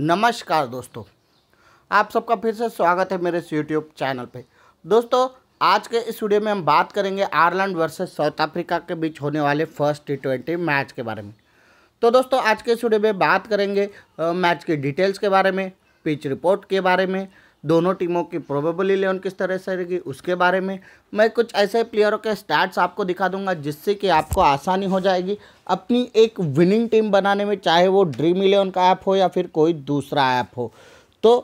नमस्कार दोस्तों आप सबका फिर से स्वागत है मेरे इस यूट्यूब चैनल पे दोस्तों आज के इस वीडियो में हम बात करेंगे आयरलैंड वर्सेस साउथ अफ्रीका के बीच होने वाले फर्स्ट टी ट्वेंटी मैच के बारे में तो दोस्तों आज के इस वीडियो में बात करेंगे मैच की डिटेल्स के बारे में पिच रिपोर्ट के बारे में दोनों टीमों की प्रोबेबल इलेवन किस तरह से रहेगी उसके बारे में मैं कुछ ऐसे प्लेयरों के स्टैट्स आपको दिखा दूंगा जिससे कि आपको आसानी हो जाएगी अपनी एक विनिंग टीम बनाने में चाहे वो ड्रीम इलेवन का ऐप हो या फिर कोई दूसरा ऐप हो तो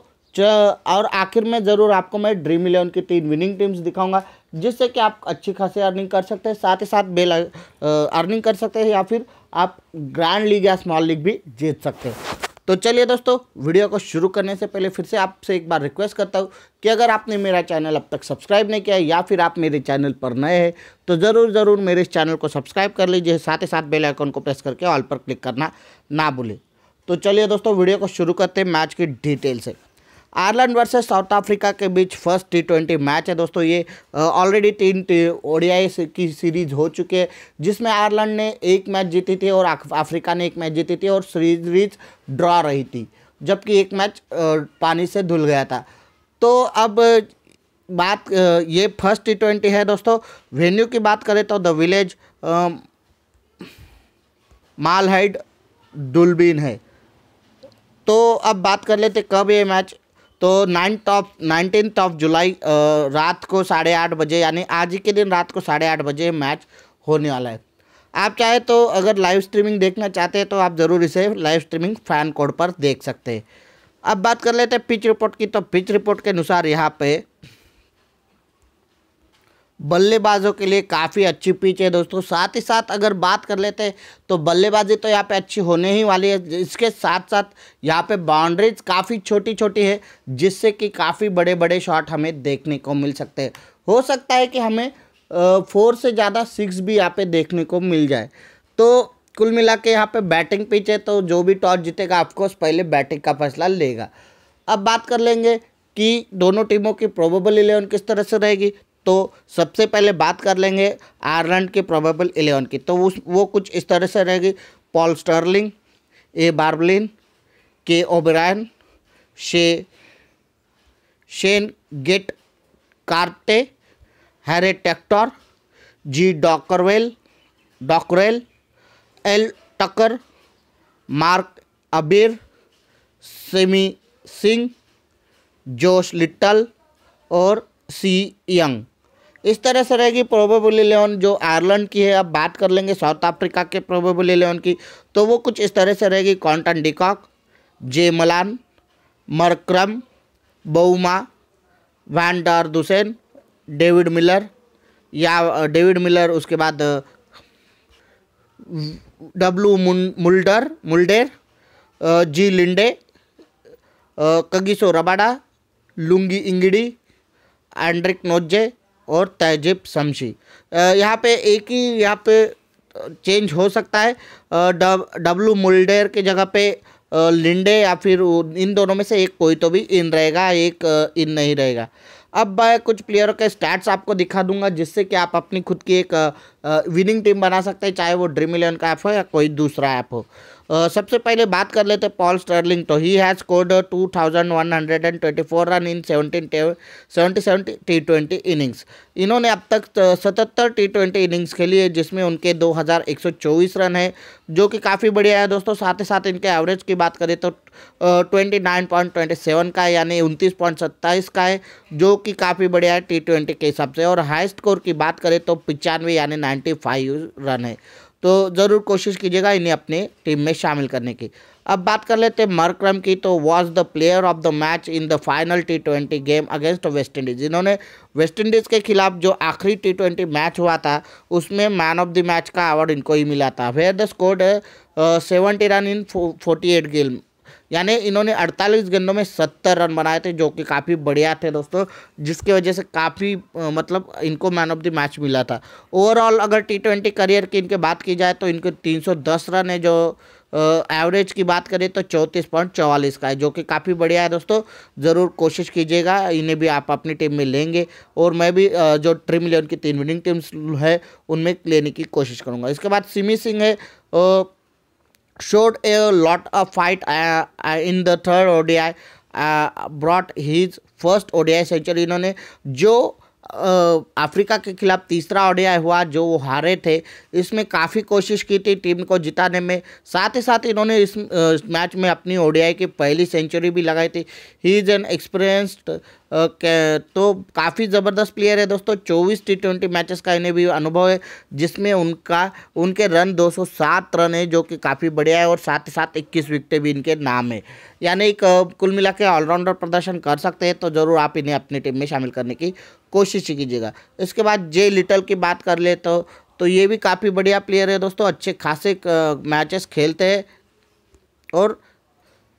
और आखिर में ज़रूर आपको मैं ड्रीम इलेवन की तीन विनिंग टीम्स दिखाऊँगा जिससे कि आप अच्छी खासी अर्निंग कर सकते हैं साथ ही साथ बेल अर्निंग कर सकते हैं या फिर आप ग्रैंड लीग या स्मॉल लीग भी जीत सकते हैं तो चलिए दोस्तों वीडियो को शुरू करने से पहले फिर से आपसे एक बार रिक्वेस्ट करता हूँ कि अगर आपने मेरा चैनल अब तक सब्सक्राइब नहीं किया है या फिर आप मेरे चैनल पर नए हैं तो ज़रूर ज़रूर मेरे इस चैनल को सब्सक्राइब कर लीजिए साथ ही साथ बेल आइकन को प्रेस करके ऑल पर क्लिक करना ना भूलें तो चलिए दोस्तों वीडियो को शुरू करते हैं मैच की डिटेल से आयरलैंड वर्सेस साउथ अफ्रीका के बीच फर्स्ट टी ट्वेंटी मैच है दोस्तों ये ऑलरेडी तीन ओडियाई की सीरीज हो चुकी है जिसमें आयरलैंड ने एक मैच जीती थी और अफ्रीका ने एक मैच जीती थी और सीरीज ड्रॉ रही थी जबकि एक मैच पानी से धुल गया था तो अब बात ये फर्स्ट टी ट्वेंटी है दोस्तों वेन्यू की बात करें तो द विलेज मालहाइड दुलबीन है तो अब बात कर लेते कब ये मैच तो ninth of nineteenth of July रात को साढ़े आठ बजे यानी आज ही के दिन रात को साढ़े आठ बजे मैच होने वाला है आप चाहे तो अगर लाइव स्ट्रीमिंग देखना चाहते हैं तो आप ज़रूर इसे लाइव स्ट्रीमिंग फैन कोड पर देख सकते हैं अब बात कर लेते हैं पिच रिपोर्ट की तो पिच रिपोर्ट के अनुसार यहाँ पे बल्लेबाजों के लिए काफ़ी अच्छी पिच है दोस्तों साथ ही साथ अगर बात कर लेते हैं तो बल्लेबाजी तो यहाँ पे अच्छी होने ही वाली है इसके साथ साथ यहाँ पे बाउंड्रीज काफ़ी छोटी छोटी है जिससे कि काफ़ी बड़े बड़े शॉट हमें देखने को मिल सकते हैं हो सकता है कि हमें फोर से ज़्यादा सिक्स भी यहाँ पे देखने को मिल जाए तो कुल मिला के यहाँ पर बैटिंग पिच है तो जो भी टॉस जीतेगा ऑफकोर्स पहले बैटिंग का फैसला लेगा अब बात कर लेंगे कि दोनों टीमों की प्रोबेबल इलेवन किस तरह से रहेगी तो सबसे पहले बात कर लेंगे आयरलैंड के प्रोबेबल इलेवन की तो उस वो कुछ इस तरह से रहेगी पॉल स्टर्लिंग ए बार्बलिन के ओबरायन शे Shane Getkate Harry Tector G Dockrell Dockrell L Tucker Mark Adair Simi Singh Josh Little और सी यंग इस तरह से रहेगी प्रोबेबल इलेवन जो आयरलैंड की है अब बात कर लेंगे साउथ अफ्रीका के प्रोबेबल इलेवन की तो वो कुछ इस तरह से रहेगी Quinton de Kock J Malan Markram Bavuma van Dussen David Miller या डेविड मिलर उसके बाद W Mulder Mulder G Linde Kagiso Rabada Lungi Ngidi Anrich Nortje और तहजिब शमशी यहाँ पे एक ही यहाँ पे चेंज हो सकता है डब्लू मुल्डेर के जगह पे लिंडे या फिर इन दोनों में से एक कोई तो भी इन रहेगा एक इन नहीं रहेगा अब मैं कुछ प्लेयरों के स्टैट्स आपको दिखा दूंगा जिससे कि आप अपनी खुद की एक विनिंग टीम बना सकते हैं चाहे वो ड्रीम इलेवन का ऐप हो या कोई दूसरा ऐप हो सबसे पहले बात कर लेते पॉल स्टर्लिंग तो he has scored 2124 run in 17 77 T twenty innings इन्होंने अब तक सतहत्तर टी ट्वेंटी इनिंग्स खेली है जिसमें उनके 2124 रन है जो कि काफ़ी बढ़िया है दोस्तों साथ ही साथ इनके एवरेज की बात करें तो twenty nine point twenty seven का है यानी उनतीस पॉइंट सत्ताईस का है जो कि काफ़ी बढ़िया है टी ट्वेंटी के हिसाब से और हाई स्कोर की बात करें तो पचानवे यानी नाइन्टी फाइव रन है तो ज़रूर कोशिश कीजिएगा इन्हें अपने टीम में शामिल करने की अब बात कर लेते हैं मरक्रम की तो was the player of the match in the final T twenty game against West Indies इन्होंने वेस्ट इंडीज़ के खिलाफ जो आखिरी टी ट्वेंटी मैच हुआ था उसमें मैन ऑफ द मैच का अवार्ड इनको ही मिला था where the score seventy run in forty eight game यानी इन्होंने 48 गेंदों में 70 रन बनाए थे जो कि काफ़ी बढ़िया थे दोस्तों जिसकी वजह से काफ़ी मतलब इनको मैन ऑफ द मैच मिला था ओवरऑल अगर टी ट्वेंटी करियर की इनके बात की जाए तो इनके 310 रन है जो एवरेज की बात करें तो चौंतीस पॉइंट चौवालीस का है जो कि काफ़ी बढ़िया है दोस्तों ज़रूर कोशिश कीजिएगा इन्हें भी आप अपनी टीम में लेंगे और मैं भी जो ड्रीम इलेवन की तीन विनिंग टीम्स है उनमें लेने की कोशिश करूँगा इसके बाद सिमी सिंह है showed a lot of fight uh, in the third ODI, uh, brought his first ODI century इन्होंने जो अफ्रीका के खिलाफ तीसरा ओडीआई हुआ जो वो हारे थे इसमें काफ़ी कोशिश की थी टीम को जिताने में साथ ही साथ इन्होंने इस, इस मैच में अपनी ओडीआई की पहली सेंचुरी भी लगाई थी ही इज़ एन एक्सपीरियंस्ड तो काफ़ी ज़बरदस्त प्लेयर है दोस्तों चौबीस टी ट्वेंटी मैचेस का इन्हें भी अनुभव है जिसमें उनका उनके रन दो रन है जो कि काफ़ी बढ़िया है और साथ ही साथ इक्कीस विकटें भी इनके नाम है यानी एक कुल मिला के ऑलराउंडर प्रदर्शन कर सकते हैं तो ज़रूर आप इन्हें अपनी टीम में शामिल करने की कोशिश कीजिएगा इसके बाद जे लिटल की बात कर ले तो तो ये भी काफ़ी बढ़िया प्लेयर है दोस्तों अच्छे खासे मैचेस खेलते हैं और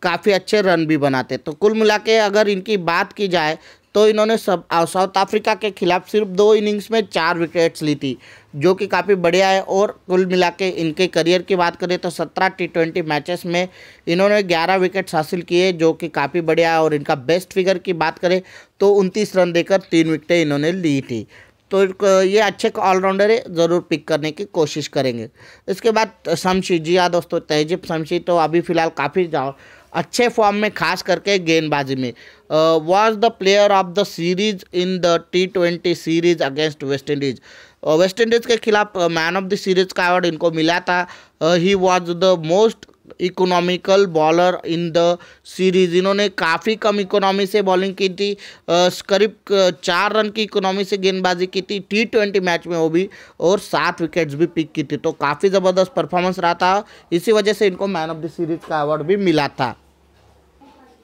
काफ़ी अच्छे रन भी बनाते तो कुल मिला के अगर इनकी बात की जाए तो इन्होंने सब साउथ अफ्रीका के खिलाफ सिर्फ दो इनिंग्स में चार विकेट्स ली थी जो कि काफ़ी बढ़िया है और कुल मिला के इनके करियर की बात करें तो सत्रह टी ट्वेंटी मैचेस में इन्होंने ग्यारह विकेट्स हासिल किए जो कि काफ़ी बढ़िया है और इनका बेस्ट फिगर की बात करें तो उनतीस रन देकर तीन विकेटें इन्होंने ली थी तो ये अच्छे ऑलराउंडर है ज़रूर पिक करने की कोशिश करेंगे इसके बाद शमशी जी हाँ दोस्तों तहजीब शमशी तो अभी फ़िलहाल काफ़ी अच्छे फॉर्म में खास करके गेंदबाजी में was the player of the series in the T twenty series against West Indies West Indies के खिलाफ मैन ऑफ द सीरीज का अवार्ड इनको मिला था he was the most economical bowler in the series इन्होंने काफ़ी कम इकोनॉमी से bowling की थी करीब चार रन की इकोनॉमी से गेंदबाजी की थी टी ट्वेंटी मैच में वो भी और सात विकेट्स भी पिक की थी तो काफ़ी ज़बरदस्त परफॉर्मेंस रहा था इसी वजह से इनको मैन ऑफ द सीरीज का अवार्ड भी मिला था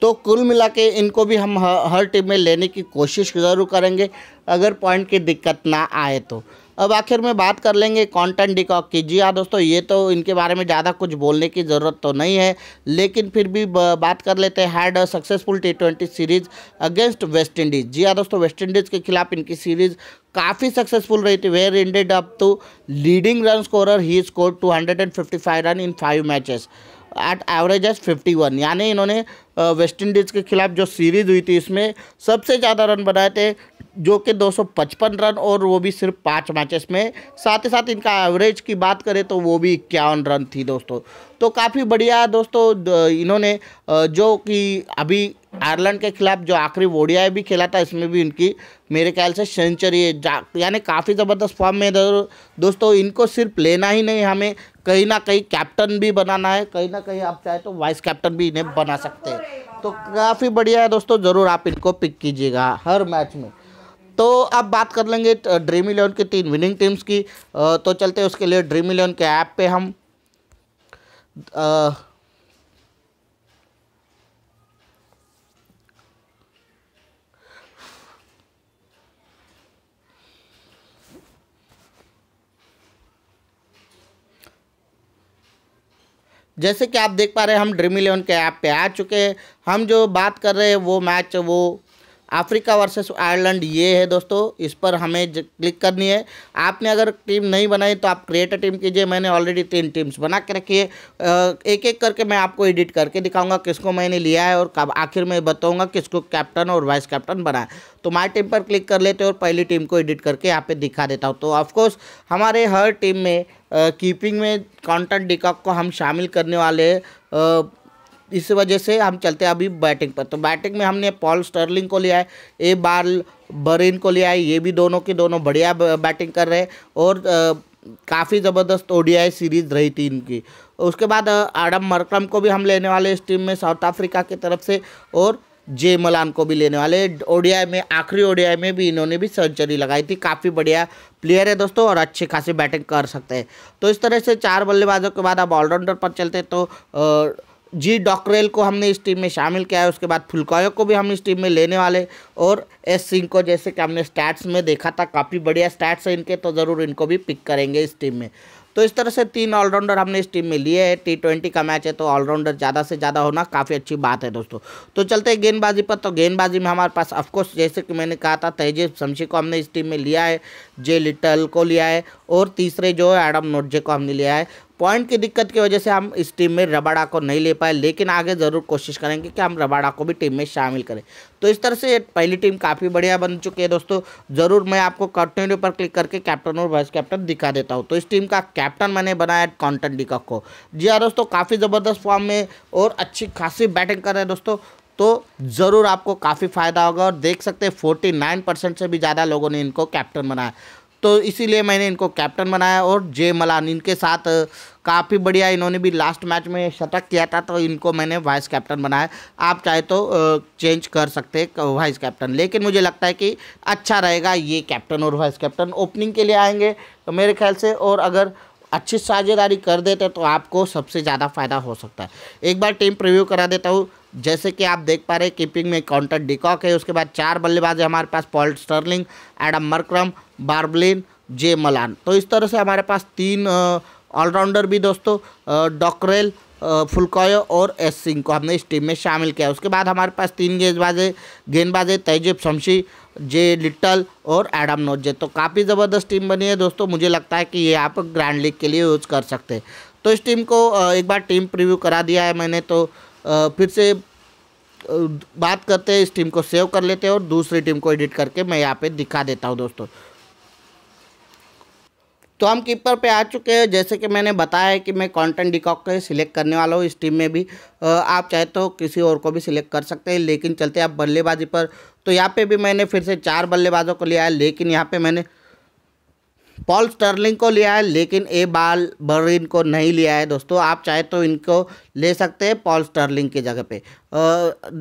तो कुल मिला के इनको भी हम हर टीम में लेने की कोशिश ज़रूर करेंगे अगर पॉइंट की दिक्कत ना आए तो अब आखिर में बात कर लेंगे कॉन्टन डिकॉक की जी हाँ दोस्तों ये तो इनके बारे में ज़्यादा कुछ बोलने की ज़रूरत तो नहीं है लेकिन फिर भी बात कर लेते हैं had a successful T twenty series against West Indies जी हाँ दोस्तों वेस्ट इंडीज़ के खिलाफ इनकी सीरीज़ काफ़ी सक्सेसफुल रही थी where ended up to leading run scorer he score two run in five matches at average as one यानी इन्होंने वेस्ट इंडीज़ के खिलाफ जो सीरीज़ हुई थी इसमें सबसे ज़्यादा रन बनाए थे जो कि 255 रन और वो भी सिर्फ पाँच मैचेस में साथ ही साथ इनका एवरेज की बात करें तो वो भी इक्यावन रन थी दोस्तों तो काफ़ी बढ़िया दोस्तों इन्होंने जो कि अभी आयरलैंड के खिलाफ जो आखिरी वोडिया भी खेला था इसमें भी इनकी मेरे ख्याल से सेंचुरी यानी काफ़ी ज़बरदस्त फॉर्म में दोस्तों इनको सिर्फ लेना ही नहीं हमें कहीं ना कहीं कैप्टन भी बनाना है कहीं ना कहीं आप चाहे तो वाइस कैप्टन भी इन्हें बना सकते हैं तो काफ़ी बढ़िया है दोस्तों ज़रूर आप इनको पिक कीजिएगा हर मैच में तो अब बात कर लेंगे ड्रीम इलेवन की तीन विनिंग टीम्स की तो चलते हैं उसके लिए ड्रीम इलेवन के ऐप पे हम जैसे कि आप देख पा रहे हैं हम ड्रीम इलेवन के ऐप पे आ चुके हैं हम जो बात कर रहे हैं वो मैच वो अफ्रीका वर्सेस आयरलैंड ये है दोस्तों इस पर हमें क्लिक करनी है आपने अगर टीम नहीं बनाई तो आप क्रिएटर टीम कीजिए मैंने ऑलरेडी तीन टीम्स बना के रखी है एक एक करके मैं आपको एडिट करके दिखाऊंगा किसको मैंने लिया है और आखिर में बताऊंगा किसको कैप्टन और वाइस कैप्टन बनाए तो माई टीम पर क्लिक कर लेते और पहली टीम को एडिट करके यहाँ पे दिखा देता हूँ तो ऑफकोर्स हमारे हर टीम में कीपिंग में कॉन्टेंट डिकॉक को हम शामिल करने वाले इस वजह से हम चलते हैं अभी बैटिंग पर तो बैटिंग में हमने पॉल स्टर्लिंग को लिया है ए बाल बरेन को लिया है ये भी दोनों के दोनों बढ़िया बैटिंग कर रहे हैं और काफ़ी ज़बरदस्त ओडीआई सीरीज रही थी इनकी उसके बाद आडम मरकम को भी हम लेने वाले इस टीम में साउथ अफ्रीका की तरफ से और जे मलान को भी लेने वाले ओडीआई में आखिरी ओडीआई में भी इन्होंने भी सेंचुरी लगाई थी काफ़ी बढ़िया प्लेयर है दोस्तों और अच्छी खासी बैटिंग कर सकते हैं तो इस तरह से चार बल्लेबाजों के बाद अब ऑलराउंडर पर चलते तो आ, जी डॉक्रेल को हमने इस टीम में शामिल किया है उसके बाद फुलकॉय को भी हम इस टीम में लेने वाले और एस सिंह को जैसे कि हमने स्टैट्स में देखा था काफ़ी बढ़िया स्टैट्स हैं इनके तो ज़रूर इनको भी पिक करेंगे इस टीम में तो इस तरह से तीन ऑलराउंडर हमने इस टीम में लिए हैं टी ट्वेंटी का मैच है तो ऑलराउंडर ज़्यादा से ज़्यादा होना काफ़ी अच्छी बात है दोस्तों तो चलते हैं गेंदबाजी पर तो गेंदबाजी में हमारे पास ऑफकोर्स जैसे कि मैंने कहा था तहजीब शमशी को हमने इस टीम में लिया है जे लिटल को लिया है और तीसरे जो है एडम नोटजे को हमने लिया है पॉइंट की दिक्कत की वजह से हम इस टीम में रबाड़ा को नहीं ले पाए लेकिन आगे ज़रूर कोशिश करेंगे कि हम रबाड़ा को भी टीम में शामिल करें तो इस तरह से पहली टीम काफ़ी बढ़िया बन चुकी है दोस्तों ज़रूर मैं आपको कंटिन्यू पर क्लिक करके कैप्टन और वाइस कैप्टन दिखा देता हूँ तो इस टीम का कैप्टन मैंने बनाया कॉन्टन डिकॉक को जी हाँ दोस्तों काफ़ी ज़बरदस्त फॉर्म में और अच्छी खासी बैटिंग कर रहे हैं दोस्तों तो ज़रूर आपको काफ़ी फ़ायदा होगा और देख सकते हैं फोर्टी नाइन परसेंट से भी ज़्यादा लोगों ने इनको कैप्टन बनाया तो इसीलिए मैंने इनको कैप्टन बनाया और जे मलान इनके साथ काफ़ी बढ़िया इन्होंने भी लास्ट मैच में शतक किया था तो इनको मैंने वाइस कैप्टन बनाया आप चाहे तो चेंज कर सकते वाइस कैप्टन लेकिन मुझे लगता है कि अच्छा रहेगा ये कैप्टन और वाइस कैप्टन ओपनिंग के लिए आएंगे तो मेरे ख्याल से और अगर अच्छी साझेदारी कर देते तो आपको सबसे ज़्यादा फ़ायदा हो सकता है एक बार टीम प्रिव्यू करा देता हूँ जैसे कि आप देख पा रहे हैं कीपिंग में काउंटर डिकॉक है उसके बाद चार बल्लेबाज है हमारे पास Paul Stirling Adam Markram Balbirnie J Malan तो इस तरह से हमारे पास तीन ऑलराउंडर भी दोस्तों डॉक्रेल फुलकॉयो और एस सिंह को हमने इस टीम में शामिल किया उसके बाद हमारे पास तीन गेंदबाजे गेंदबाजे तैजिब शमशी जे लिटल और एडम नोजे तो काफ़ी ज़बरदस्त टीम बनी है दोस्तों मुझे लगता है कि ये आप ग्रैंड लीग के लिए यूज़ कर सकते हैं तो इस टीम को एक बार टीम प्रिव्यू करा दिया है मैंने तो फिर से बात करते हैं इस टीम को सेव कर लेते हैं और दूसरी टीम को एडिट करके मैं यहाँ पे दिखा देता हूँ दोस्तों तो हम कीपर पे आ चुके हैं जैसे कि मैंने बताया है कि मैं कंटेंट डिकॉक को सिलेक्ट करने वाला हूँ इस टीम में भी आप चाहे तो किसी और को भी सिलेक्ट कर सकते हैं लेकिन चलते आप बल्लेबाजी पर तो यहाँ पर भी मैंने फिर से चार बल्लेबाजों को लिया है लेकिन यहाँ पर मैंने पॉल स्टर्लिंग को लिया है लेकिन ए बाल बर्रिन को नहीं लिया है दोस्तों आप चाहे तो इनको ले सकते हैं पॉल स्टर्लिंग की जगह पे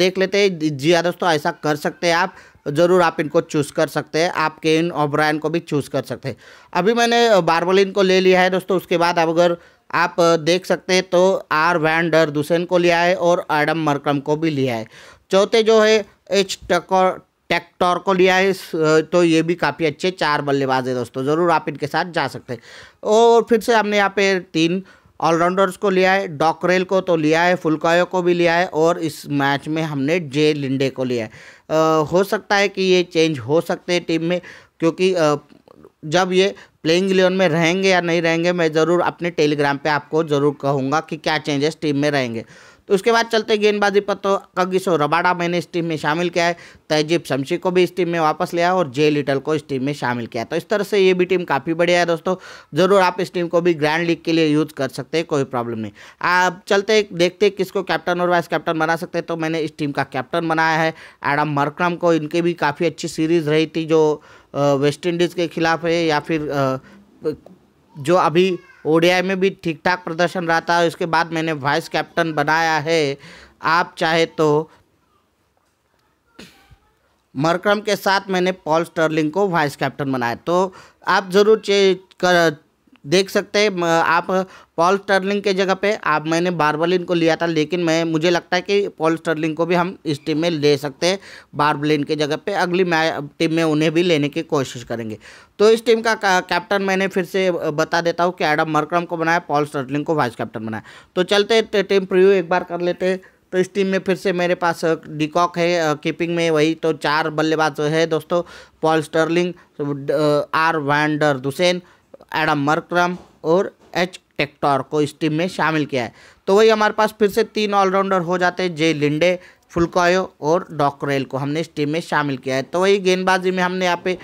देख लेते हैं जी हाँ दोस्तों ऐसा कर सकते हैं आप ज़रूर आप इनको चूज़ कर सकते हैं आप केन ओब्रायन को भी चूज़ कर सकते हैं अभी मैंने बारबोलिन को ले लिया है दोस्तों उसके बाद अब अगर आप देख सकते हैं तो आर वैन डर दुसेन को लिया है और एडम मरकम को भी लिया है चौथे जो है एच टकर टेक्टोर को लिया है तो ये भी काफ़ी अच्छे चार बल्लेबाज है दोस्तों ज़रूर आप इनके साथ जा सकते हैं और फिर से हमने यहाँ पे तीन ऑलराउंडर्स को लिया है डॉकरेल को तो लिया है फुलकायो को भी लिया है और इस मैच में हमने जे लिंडे को लिया है आ, हो सकता है कि ये चेंज हो सकते हैं टीम में क्योंकि आ, जब ये प्लेइंग इलेवन में रहेंगे या नहीं रहेंगे मैं ज़रूर अपने टेलीग्राम पे आपको ज़रूर कहूँगा कि क्या चेंजेस टीम में रहेंगे तो उसके बाद चलते गेंदबाजी पर तो और रबाडा मैंने इस टीम में शामिल किया है तहजीब शमशी को भी इस टीम में वापस लिया और जे लिटल को इस टीम में शामिल किया तो इस तरह से ये भी टीम काफ़ी बढ़िया है दोस्तों ज़रूर आप इस टीम को भी ग्रैंड लीग के लिए यूज़ कर सकते हैं कोई प्रॉब्लम नहीं आप चलते देखते किसको कैप्टन और वाइस कैप्टन बना सकते हैं तो मैंने इस टीम का कैप्टन बनाया है एडम मर्क्रम को इनके भी काफ़ी अच्छी सीरीज़ रही थी जो वेस्ट इंडीज़ के खिलाफ है या फिर जो अभी ओडीआई में भी ठीक ठाक प्रदर्शन रहा था उसके बाद मैंने वाइस कैप्टन बनाया है आप चाहे तो मरक्रम के साथ मैंने पॉल स्टर्लिंग को वाइस कैप्टन बनाया तो आप ज़रूर कर देख सकते हैं आप पॉल स्टर्लिंग के जगह पे आप मैंने बारबलिन को लिया था लेकिन मैं मुझे लगता है कि पॉल स्टर्लिंग को भी हम इस टीम में ले सकते हैं बारबलिन के जगह पे अगली टीम में उन्हें भी लेने की कोशिश करेंगे तो इस टीम का कैप्टन मैंने फिर से बता देता हूँ कि एडम मरक्रम को बनाया पॉल स्टर्लिंग को वाइस कैप्टन बनाया तो चलते टीम प्रिव्यू एक बार कर लेते हैं तो इस टीम में फिर से मेरे पास डिकॉक है कीपिंग में वही तो चार बल्लेबाज है दोस्तों Paul Stirling R van der Dussen Adam Markram और एच टेक्टोर को इस टीम में शामिल किया है तो वही हमारे पास फिर से तीन ऑलराउंडर हो जाते हैं जे लिंडे फुलकायो और डॉक्रेल को हमने इस टीम में शामिल किया है तो वही गेंदबाजी में हमने यहाँ पे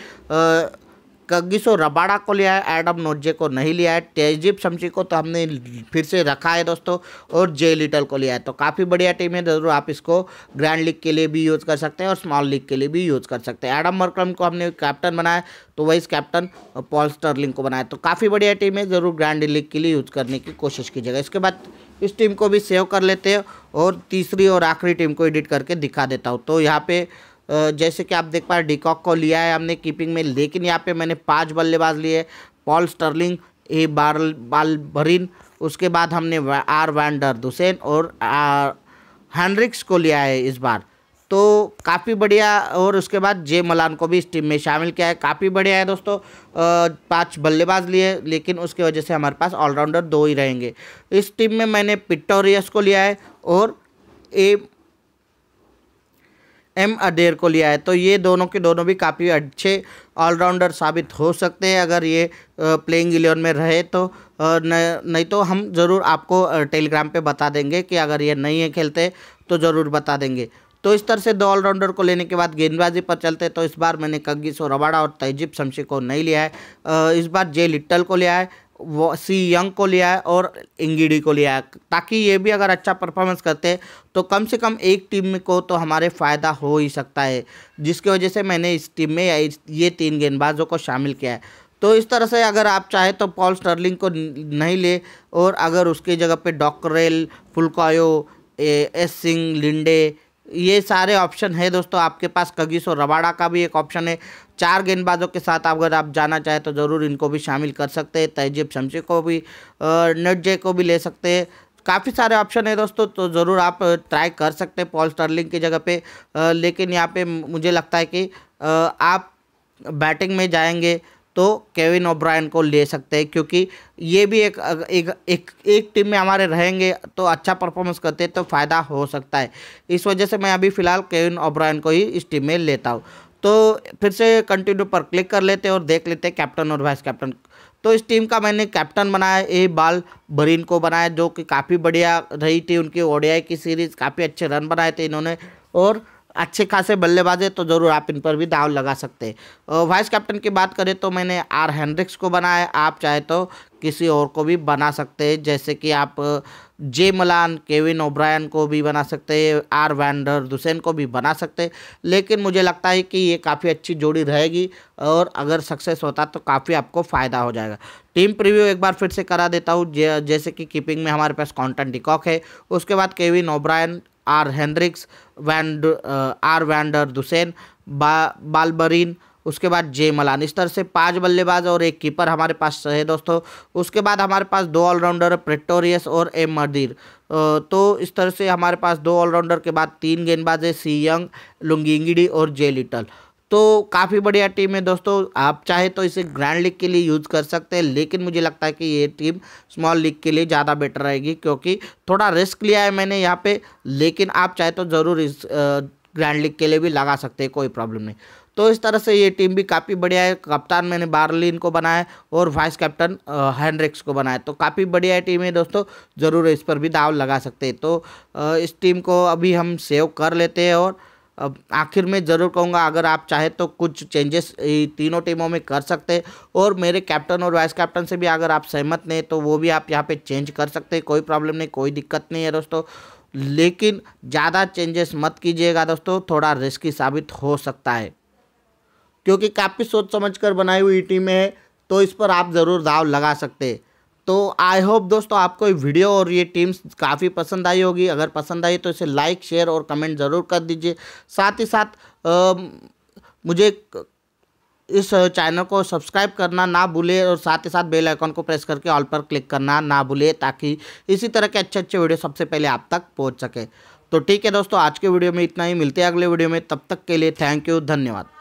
कगिसो रबाड़ा को लिया है एडम नोजे को नहीं लिया है तेजीप शमशी को तो हमने फिर से रखा है दोस्तों और जे लिटल को लिया है तो काफ़ी बढ़िया टीम है जरूर आप इसको ग्रैंड लीग के लिए भी यूज़ कर सकते हैं और स्मॉल लीग के लिए भी यूज़ कर सकते हैं एडम मर्क्रम को हमने कैप्टन बनाया तो वही कैप्टन पॉल स्टर्लिंग को बनाया तो काफ़ी बढ़िया टीम है ज़रूर ग्रैंड लीग के लिए यूज़ करने की कोशिश कीजिएगा इसके बाद इस टीम को भी सेव कर लेते हैं और तीसरी और आखिरी टीम को एडिट करके दिखा देता हूँ तो यहाँ पर जैसे कि आप देख पा रहे डिकॉक को लिया है हमने कीपिंग में लेकिन यहाँ पे मैंने पांच बल्लेबाज लिए पॉल स्टर्लिंग ए बारल बाल भरिन उसके बाद हमने आर वैंडर दुसेन और हैंड्रिक्स को लिया है इस बार तो काफ़ी बढ़िया और उसके बाद जे मलान को भी इस टीम में शामिल किया है काफ़ी बढ़िया है दोस्तों पांच बल्लेबाज लिए लेकिन उसके वजह से हमारे पास ऑलराउंडर दो ही रहेंगे इस टीम में मैंने पिट्टोरियस को लिया है और ए एम अडेर को लिया है तो ये दोनों के दोनों भी काफ़ी अच्छे ऑलराउंडर साबित हो सकते हैं अगर ये प्लेइंग इलेवन में रहे तो नहीं तो हम ज़रूर आपको टेलीग्राम पे बता देंगे कि अगर ये नहीं है खेलते तो ज़रूर बता देंगे तो इस तरह से दो ऑलराउंडर को लेने के बाद गेंदबाजी पर चलते तो इस बार मैंने कग्गी और रबाड़ा और तहजीब शमशी को नहीं लिया है इस बार जे लिट्टल को लिया है वो सी यंग को लिया है और इंगिडी को लिया है ताकि ये भी अगर अच्छा परफॉर्मेंस करते तो कम से कम एक टीम को तो हमारे फ़ायदा हो ही सकता है जिसकी वजह से मैंने इस टीम में ये तीन गेंदबाजों को शामिल किया है तो इस तरह से अगर आप चाहें तो पॉल स्टर्लिंग को नहीं ले और अगर उसकी जगह पे Dockrell Phehlukwayo S Singh Linde ये सारे ऑप्शन है दोस्तों आपके पास कगिस और रबाड़ा का भी एक ऑप्शन है चार गेंदबाजों के साथ अगर आप जाना चाहें तो ज़रूर इनको भी शामिल कर सकते हैं तहजीब शमशी को भी नटजे को भी ले सकते हैं काफ़ी सारे ऑप्शन है दोस्तों तो ज़रूर आप ट्राई कर सकते हैं पॉल स्टर्लिंग की जगह पे लेकिन यहाँ पे मुझे लगता है कि आप बैटिंग में जाएंगे तो केविन ओब्रायन को ले सकते हैं क्योंकि ये भी एक एक एक, एक टीम में हमारे रहेंगे तो अच्छा परफॉर्मेंस करते तो फ़ायदा हो सकता है इस वजह से मैं अभी फ़िलहाल केविन ओब्रायन को ही इस टीम में लेता हूँ तो फिर से कंटिन्यू पर क्लिक कर लेते और देख लेते कैप्टन और वाइस कैप्टन तो इस टीम का मैंने कैप्टन बनाया ए बाल बरीन को बनाया जो कि काफ़ी बढ़िया रही थी उनकी ओडियाई की सीरीज़ काफ़ी अच्छे रन बनाए थे इन्होंने और अच्छे खासे बल्लेबाज है तो ज़रूर आप इन पर भी दाव लगा सकते हैं वाइस कैप्टन की बात करें तो मैंने आर हैंड्रिक्स को बनाया है आप चाहे तो किसी और को भी बना सकते हैं जैसे कि आप जे मलान केविन ओब्रायन को भी बना सकते हैं आर वैंडर दुसैन को भी बना सकते हैं लेकिन मुझे लगता है कि ये काफ़ी अच्छी जोड़ी रहेगी और अगर सक्सेस होता तो काफ़ी आपको फ़ायदा हो जाएगा टीम प्रीव्यू एक बार फिर से करा देता हूँ जैसे कि कीपिंग में हमारे पास कॉन्टन डिकॉक है उसके बाद Kevin O'Brien R Hendricks van R van der Dussen बा बालबरीन उसके बाद जे मलान इस तरह से पांच बल्लेबाज और एक कीपर हमारे पास है दोस्तों उसके बाद हमारे पास दो ऑलराउंडर प्रेटोरियस और एम मदिर तो इस तरह से हमारे पास दो ऑलराउंडर के बाद तीन गेंदबाज है सी यंग लुंगिंगिडी और जे लिटल तो काफ़ी बढ़िया टीम है दोस्तों आप चाहे तो इसे ग्रैंड लीग के लिए यूज़ कर सकते हैं लेकिन मुझे लगता है कि ये टीम स्मॉल लीग के लिए ज़्यादा बेटर रहेगी क्योंकि थोड़ा रिस्क लिया है मैंने यहाँ पे लेकिन आप चाहे तो ज़रूर इस ग्रैंड लीग के लिए भी लगा सकते हैं कोई प्रॉब्लम नहीं तो इस तरह से ये टीम भी काफ़ी बढ़िया है कप्तान मैंने बार्लिन को बनाया और वाइस कैप्टन हैंड्रिक्स को बनाया तो काफ़ी बढ़िया टीम है दोस्तों ज़रूर इस पर भी दाव लगा सकते हैं तो इस टीम को अभी हम सेव कर लेते हैं और अब आखिर में ज़रूर कहूँगा अगर आप चाहे तो कुछ चेंजेस तीनों टीमों में कर सकते और मेरे कैप्टन और वाइस कैप्टन से भी अगर आप सहमत नहीं तो वो भी आप यहाँ पे चेंज कर सकते कोई प्रॉब्लम नहीं कोई दिक्कत नहीं है दोस्तों लेकिन ज़्यादा चेंजेस मत कीजिएगा दोस्तों थोड़ा रिस्की साबित हो सकता है क्योंकि काफ़ी सोच समझ कर बनाई हुई टीमें हैं तो इस पर आप ज़रूर दाव लगा सकते तो आई होप दोस्तों आपको ये वीडियो और ये टीम्स काफ़ी पसंद आई होगी अगर पसंद आई तो इसे लाइक शेयर और कमेंट ज़रूर कर दीजिए साथ ही साथ आ, मुझे इस चैनल को सब्सक्राइब करना ना भूले और साथ ही साथ बेल आइकन को प्रेस करके ऑल पर क्लिक करना ना भूले ताकि इसी तरह के अच्छे अच्छे वीडियो सबसे पहले आप तक पहुँच सके तो ठीक है दोस्तों आज के वीडियो में इतना ही मिलते हैं अगले वीडियो में तब तक के लिए थैंक यू धन्यवाद